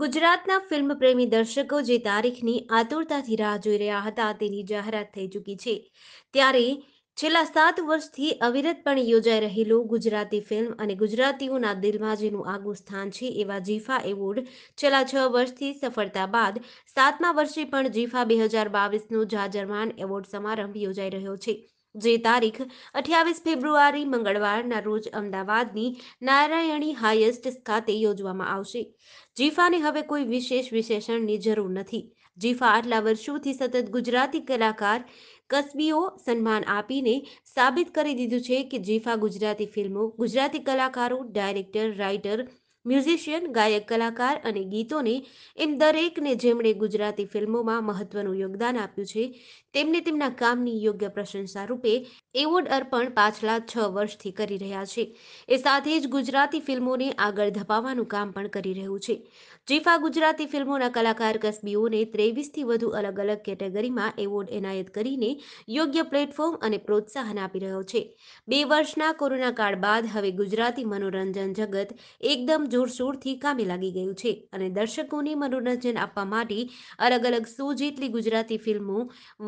ગુજરાતના ફિલ્મ પ્રેમી દર્શકો જે તારીખની આતુરતાથી રાહ જોઈ રહ્યા હતા તેની જાહેરાત થઈ ચૂકી છે ત્યારે છેલ્લા સાત વર્ષથી અવિરતપણે યોજાઈ રહેલું ગુજરાતી ફિલ્મ અને ગુજરાતીઓના દિલમાં જેનું આગવું સ્થાન છે એવા જીફા એવોર્ડ છેલ્લા છ વર્ષથી સફળતા બાદ સાતમા વર્ષે પણ જીફા બે હજાર બાવીસનો જાજરમાન એવોર્ડ સમારંભ યોજાઈ રહ્યો છે જે તારીખ અઠ્યાવીસ ફેબ્રુઆરી મંગળવારના રોજ અમદાવાદની નારાયણી હાયેસ્ટ ખાતે યોજવામાં આવશે જીફાને હવે કોઈ વિશેષ વિશેષણની જરૂર નથી જીફા આટલા વર્ષોથી સતત ગુજરાતી કલાકાર કસબીઓ સન્માન આપીને સાબિત કરી દીધું છે કે જીફા ગુજરાતી ફિલ્મો ગુજરાતી કલાકારો ડાયરેક્ટર રાઇટર મ્યુઝિશિયન ગાયક કલાકાર અને ગીતોને એમ દરેકને જેમણે ગુજરાતી ફિલ્મોમાં મહત્વનું યોગદાન આપ્યું છે તેમને તેમના કામની યોગ્ય પ્રશંસા રૂપે એવોર્ડ અર્પણ પાછલા છ વર્ષથી કરી રહ્યા છે એ સાથે જ ગુજરાતી ફિલ્મોને આગળ ધપાવવાનું કામ પણ કરી રહ્યું છે જીફા ગુજરાતી ફિલ્મોના કલાકાર કસબીઓને ત્રેવીસથી વધુ અલગ અલગ કેટેગરીમાં એવોર્ડ એનાયત કરીને યોગ્ય પ્લેટફોર્મ અને પ્રોત્સાહન આપી રહ્યો છે બે વર્ષના કોરોના કાળ બાદ હવે ગુજરાતી મનોરંજન જગત એકદમ જોરશોરથી કામે લાગી ગયું છે અને દર્શકોને મનોરંજન આપવા માટે અલગ અલગ સો જેટલી ગુજરાતી ફિલ્મો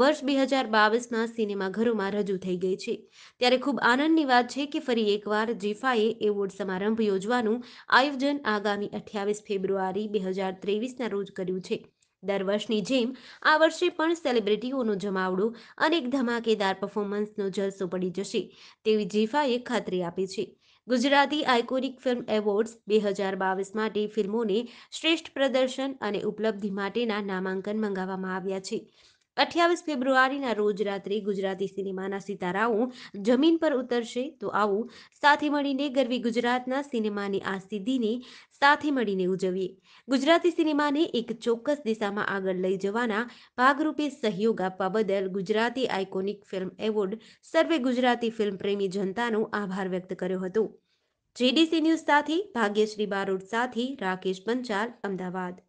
વર્ષ બે હજાર બાવીસમાં સિનેમાઘરોમાં રજૂ થઈ ગઈ છે ત્યારે ખૂબ આનંદની વાત છે કે ફરી એકવાર જીફાએ એવોર્ડ સમારંભ યોજવાનું આયોજન આગામી અઠ્યાવીસ ફેબ્રુઆરી બે હજાર ત્રેવીસના રોજ કર્યું છે દર વર્ષની જેમ આ વર્ષે પણ સેલિબ્રિટીઓનું જમાવડો અનેક ધમાકેદાર પરફોર્મન્સનો જલસો પડી જશે તેવી જીફાએ ખાતરી આપી છે ગુજરાતી આઇકોનિક ફિલ્મ એવોર્ડ્સ બે હજાર બાવીસ માટે ફિલ્મોને શ્રેષ્ઠ પ્રદર્શન અને ઉપલબ્ધિ માટેના નામાંકન મંગાવવામાં આવ્યા છે અઠ્યાવીસ ફેબ્રુઆરીના રોજ રાત્રે ગુજરાતી સિનેમાના સિતારાઓ જમીન પર ઉતરશે તો આવું સાથે મળીને ગરવી ગુજરાતના સિનેમાની આ સિદ્ધિને સાથે મળીને ઉજવીએ ગુજરાતી સિનેમાને એક ચોક્કસ દિશામાં આગળ લઈ જવાના ભાગરૂપે સહયોગ આપવા બદલ Gujarati iconic film award survey Gujarati film પ્રેમી જનતાનો આભાર વ્યક્ત કર્યો હતો જીડીસી ન્યૂઝ સાથે ભાગ્યશ્રી બારોટ સાથી રાકેશ પંચાલ અમદાવાદ